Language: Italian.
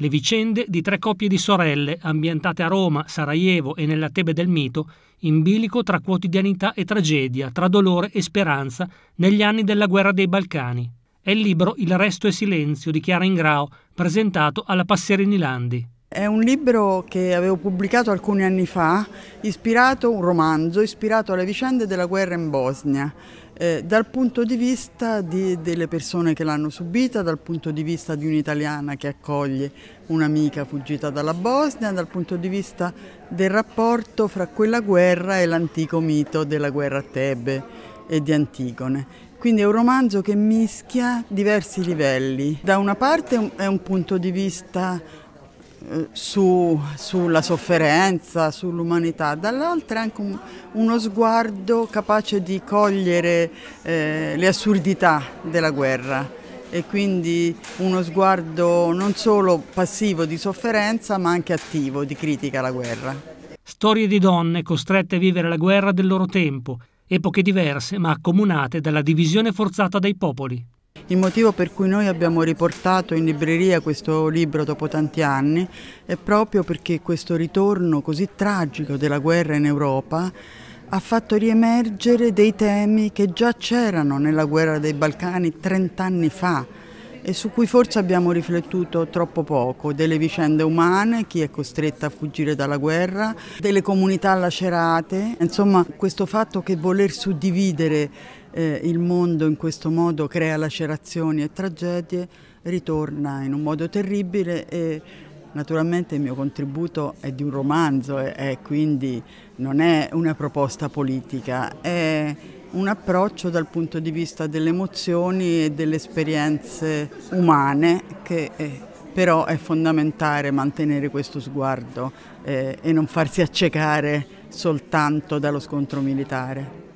le vicende di tre coppie di sorelle, ambientate a Roma, Sarajevo e nella Tebe del mito, in bilico tra quotidianità e tragedia, tra dolore e speranza, negli anni della guerra dei Balcani. È il libro Il resto e silenzio di Chiara Ingrao, presentato alla Passerini Landi. È un libro che avevo pubblicato alcuni anni fa, ispirato, un romanzo, ispirato alle vicende della guerra in Bosnia eh, dal punto di vista di, delle persone che l'hanno subita, dal punto di vista di un'italiana che accoglie un'amica fuggita dalla Bosnia, dal punto di vista del rapporto fra quella guerra e l'antico mito della guerra a Tebe e di Antigone. Quindi è un romanzo che mischia diversi livelli. Da una parte è un punto di vista su, sulla sofferenza, sull'umanità, dall'altra anche un, uno sguardo capace di cogliere eh, le assurdità della guerra e quindi uno sguardo non solo passivo di sofferenza ma anche attivo di critica alla guerra. Storie di donne costrette a vivere la guerra del loro tempo, epoche diverse ma accomunate dalla divisione forzata dei popoli. Il motivo per cui noi abbiamo riportato in libreria questo libro dopo tanti anni è proprio perché questo ritorno così tragico della guerra in Europa ha fatto riemergere dei temi che già c'erano nella guerra dei Balcani 30 anni fa e su cui forse abbiamo riflettuto troppo poco, delle vicende umane, chi è costretto a fuggire dalla guerra, delle comunità lacerate, insomma questo fatto che voler suddividere eh, il mondo in questo modo crea lacerazioni e tragedie ritorna in un modo terribile e naturalmente il mio contributo è di un romanzo e eh, eh, quindi non è una proposta politica, è un approccio dal punto di vista delle emozioni e delle esperienze umane che eh, però è fondamentale mantenere questo sguardo eh, e non farsi accecare soltanto dallo scontro militare.